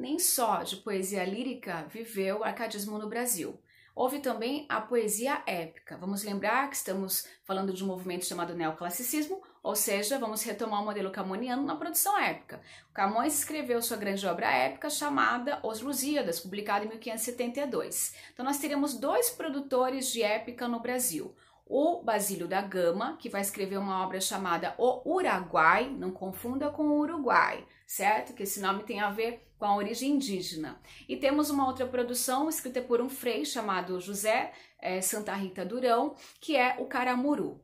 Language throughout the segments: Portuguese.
nem só de poesia lírica viveu o arcadismo no Brasil. Houve também a poesia épica. Vamos lembrar que estamos falando de um movimento chamado neoclassicismo, ou seja, vamos retomar o modelo camoniano na produção épica. Camões escreveu sua grande obra épica chamada Os Lusíadas, publicada em 1572. Então nós teremos dois produtores de épica no Brasil o Basílio da Gama, que vai escrever uma obra chamada O Uruguai, não confunda com o Uruguai, certo? Que esse nome tem a ver com a origem indígena. E temos uma outra produção escrita por um frei chamado José é, Santa Rita Durão, que é o Caramuru.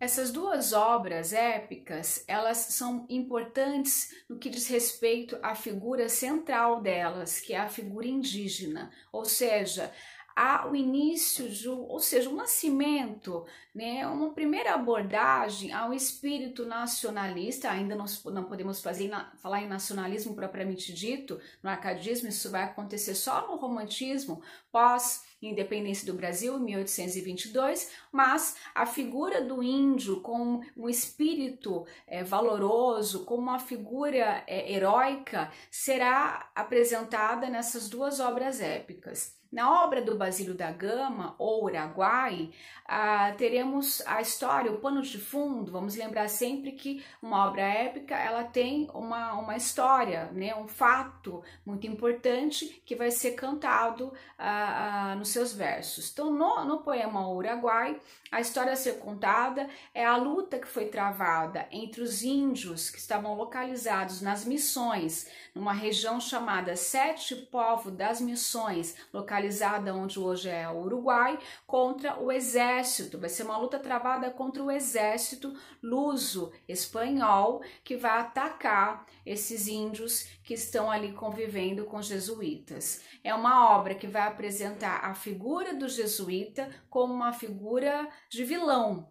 Essas duas obras épicas, elas são importantes no que diz respeito à figura central delas, que é a figura indígena, ou seja, ao o início, de, ou seja, o um nascimento, né, uma primeira abordagem ao espírito nacionalista, ainda não, não podemos fazer, na, falar em nacionalismo propriamente dito, no arcadismo, isso vai acontecer só no romantismo pós independência do Brasil, em 1822, mas a figura do índio com um espírito é, valoroso, como uma figura é, heróica, será apresentada nessas duas obras épicas. Na obra do Basílio da Gama, ou Uruguai, ah, teremos a história, o pano de fundo. Vamos lembrar sempre que uma obra épica ela tem uma, uma história, né, um fato muito importante que vai ser cantado ah, ah, nos seus versos. Então, no, no poema Uruguai, a história a ser contada é a luta que foi travada entre os índios que estavam localizados nas missões, numa região chamada Sete Povo das Missões, localizada localizada onde hoje é o Uruguai, contra o exército. Vai ser uma luta travada contra o exército luso espanhol que vai atacar esses índios que estão ali convivendo com jesuítas. É uma obra que vai apresentar a figura do jesuíta como uma figura de vilão,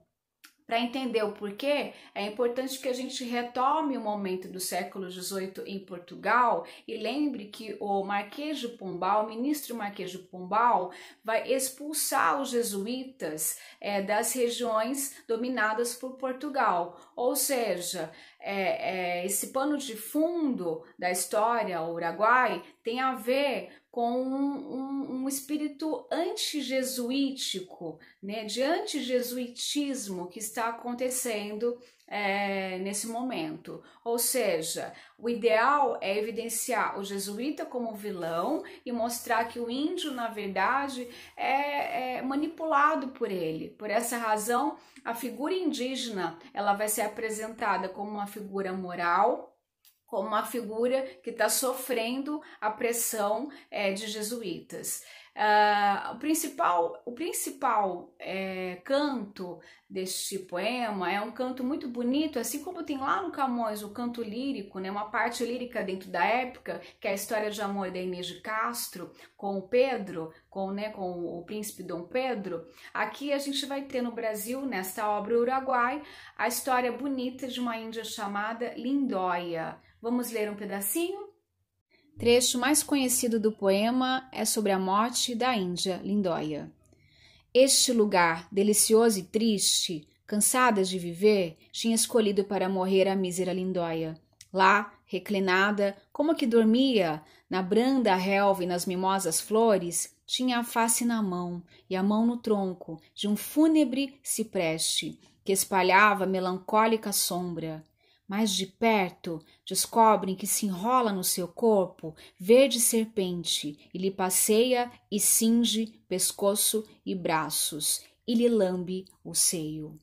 para entender o porquê, é importante que a gente retome o momento do século XVIII em Portugal e lembre que o Marquês de Pombal, o ministro Marquês de Pombal, vai expulsar os jesuítas é, das regiões dominadas por Portugal. Ou seja, é, é, esse pano de fundo da história, o Uruguai, tem a ver com um, um um espírito antijesuítico, né, de antijesuitismo que está acontecendo é, nesse momento. Ou seja, o ideal é evidenciar o jesuíta como vilão e mostrar que o índio, na verdade, é, é manipulado por ele. Por essa razão, a figura indígena ela vai ser apresentada como uma figura moral como uma figura que está sofrendo a pressão é, de jesuítas. Uh, o principal, o principal é, canto deste poema é um canto muito bonito, assim como tem lá no Camões o canto lírico, né, uma parte lírica dentro da época, que é a história de amor da Inês de Castro com o Pedro, com, né, com o príncipe Dom Pedro. Aqui a gente vai ter no Brasil, nesta obra Uruguai, a história bonita de uma índia chamada Lindóia Vamos ler um pedacinho? Trecho mais conhecido do poema é sobre a morte da Índia, Lindóia. Este lugar, delicioso e triste, cansada de viver, tinha escolhido para morrer a mísera Lindóia. Lá, reclinada, como que dormia, na branda relva e nas mimosas flores, tinha a face na mão e a mão no tronco de um fúnebre cipreste, que espalhava melancólica sombra mais de perto, descobrem que se enrola no seu corpo verde serpente e lhe passeia e cinge pescoço e braços e lhe lambe o seio.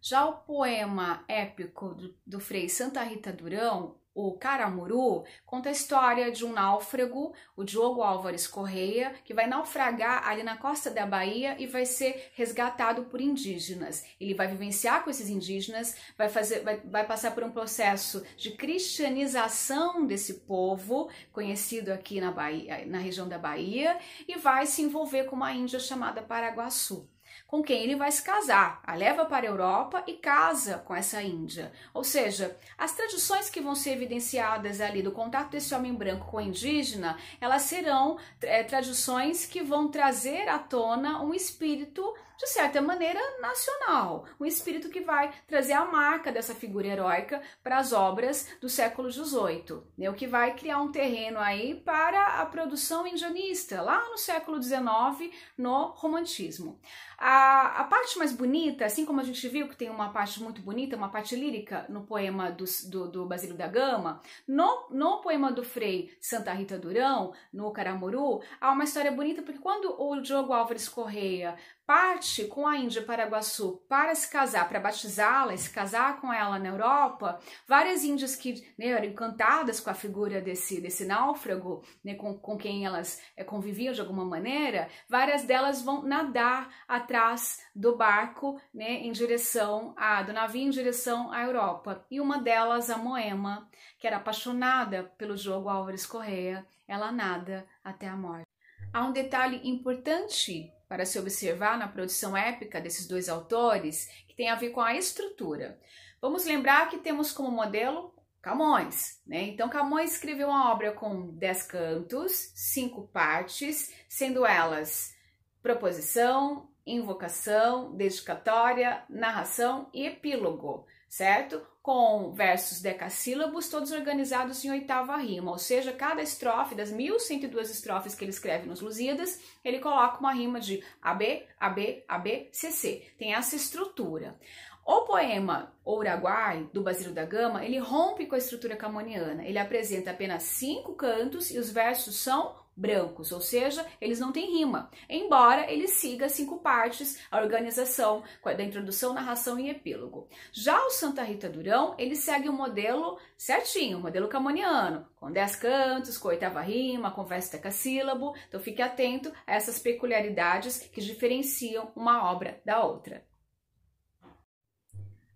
Já o poema épico do, do Frei Santa Rita Durão o Caramuru conta a história de um náufrago, o Diogo Álvares Correia, que vai naufragar ali na costa da Bahia e vai ser resgatado por indígenas. Ele vai vivenciar com esses indígenas, vai, fazer, vai, vai passar por um processo de cristianização desse povo, conhecido aqui na, Bahia, na região da Bahia, e vai se envolver com uma índia chamada Paraguaçu com quem ele vai se casar, a leva para a Europa e casa com essa Índia. Ou seja, as tradições que vão ser evidenciadas ali do contato desse homem branco com a indígena, elas serão é, tradições que vão trazer à tona um espírito de certa maneira, nacional. Um espírito que vai trazer a marca dessa figura heróica para as obras do século XVIII, né? o que vai criar um terreno aí para a produção indianista, lá no século XIX, no romantismo. A, a parte mais bonita, assim como a gente viu que tem uma parte muito bonita, uma parte lírica no poema do, do, do Basílio da Gama, no, no poema do Frei Santa Rita Durão, no Caramuru, há uma história bonita, porque quando o Diogo Álvares Correia parte com a Índia Paraguaçu para se casar, para batizá-la e se casar com ela na Europa, várias índias que né, eram encantadas com a figura desse, desse náufrago, né, com, com quem elas é, conviviam de alguma maneira, várias delas vão nadar atrás do barco né, em direção a, do navio em direção à Europa. E uma delas, a Moema, que era apaixonada pelo jogo Álvares Correia, ela nada até a morte. Há um detalhe importante para se observar na produção épica desses dois autores que tem a ver com a estrutura. Vamos lembrar que temos como modelo Camões, né? Então Camões escreveu uma obra com dez cantos, cinco partes, sendo elas proposição, invocação, dedicatória, narração e epílogo certo? Com versos decassílabos, todos organizados em oitava rima, ou seja, cada estrofe, das 1102 estrofes que ele escreve nos Lusíadas, ele coloca uma rima de AB, AB, AB, CC. Tem essa estrutura. O poema Ouraguai, do Basílio da Gama, ele rompe com a estrutura camoniana. Ele apresenta apenas cinco cantos e os versos são brancos, ou seja, eles não têm rima, embora ele siga cinco partes, a organização da introdução, narração e epílogo. Já o Santa Rita Durão, ele segue o um modelo certinho, o modelo camoniano, com dez cantos, com oitava rima, com verso sílabo. então fique atento a essas peculiaridades que diferenciam uma obra da outra.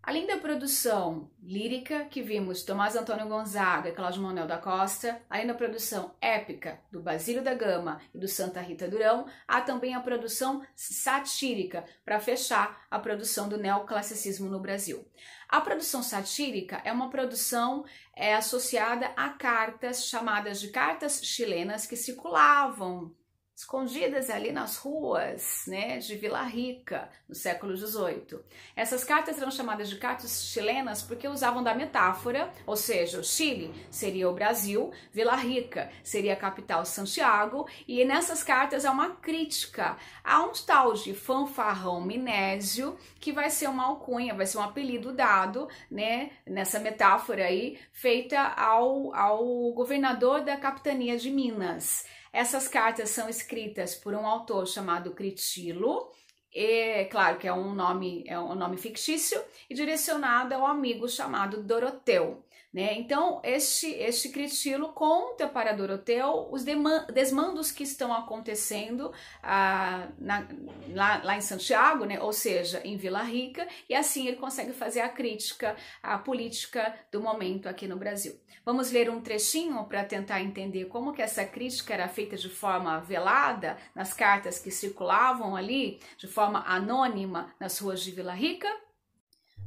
Além da produção lírica, que vimos Tomás Antônio Gonzaga e Cláudio Manuel da Costa, além da produção épica do Basílio da Gama e do Santa Rita Durão, há também a produção satírica, para fechar a produção do neoclassicismo no Brasil. A produção satírica é uma produção é, associada a cartas chamadas de cartas chilenas que circulavam escondidas ali nas ruas né, de Vila Rica, no século XVIII. Essas cartas eram chamadas de cartas chilenas porque usavam da metáfora, ou seja, o Chile seria o Brasil, Vila Rica seria a capital Santiago, e nessas cartas há uma crítica a um tal de fanfarrão minésio, que vai ser uma alcunha, vai ser um apelido dado, né, nessa metáfora aí, feita ao, ao governador da capitania de Minas. Essas cartas são escritas por um autor chamado Critilo, e, claro que é um nome, é um nome fictício, e direcionada ao amigo chamado Doroteu. Né? Então, este, este Critilo conta para Doroteu os desmandos que estão acontecendo ah, na, lá, lá, em Santiago, né? ou seja, em Vila Rica, e assim ele consegue fazer a crítica à política do momento aqui no Brasil. Vamos ler um trechinho para tentar entender como que essa crítica era feita de forma velada nas cartas que circulavam ali, de forma anônima nas ruas de Vila Rica?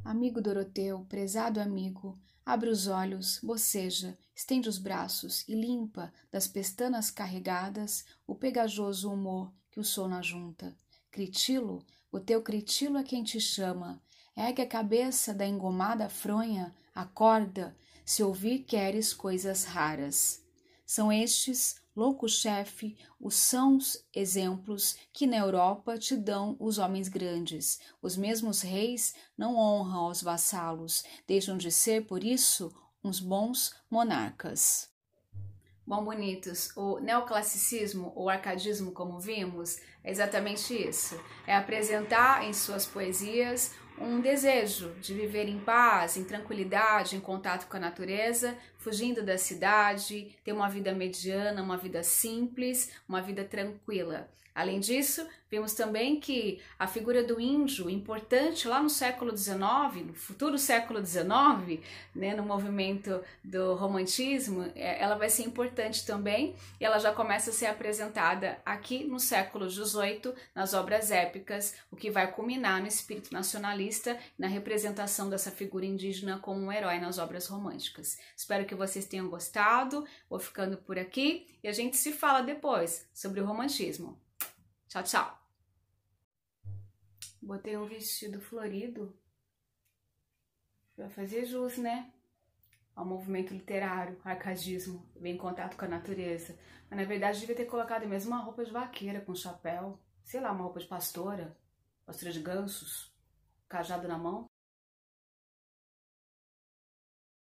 Amigo Doroteu, prezado amigo, Abre os olhos, boceja, estende os braços e limpa das pestanas carregadas o pegajoso humor que o sono ajunta. Critilo, o teu critilo é quem te chama. Ergue a cabeça da engomada fronha, acorda, se ouvir queres coisas raras. São estes louco-chefe, os sãos exemplos que na Europa te dão os homens grandes. Os mesmos reis não honram os vassalos, deixam de ser, por isso, uns bons monarcas. Bom, bonitos, o neoclassicismo ou arcadismo, como vimos, é exatamente isso: é apresentar em suas poesias um desejo de viver em paz, em tranquilidade, em contato com a natureza, fugindo da cidade, ter uma vida mediana, uma vida simples, uma vida tranquila. Além disso, vemos também que a figura do índio, importante lá no século XIX, no futuro século XIX, né, no movimento do romantismo, é, ela vai ser importante também e ela já começa a ser apresentada aqui no século XVIII, nas obras épicas, o que vai culminar no espírito nacionalista, na representação dessa figura indígena como um herói nas obras românticas. Espero que que vocês tenham gostado. Vou ficando por aqui e a gente se fala depois sobre o romantismo. Tchau, tchau. Botei um vestido florido para fazer jus, né? Ao movimento literário, arcadismo, bem em contato com a natureza. Mas na verdade devia ter colocado mesmo uma roupa de vaqueira com chapéu, sei lá, uma roupa de pastora, pastora de gansos, cajado na mão.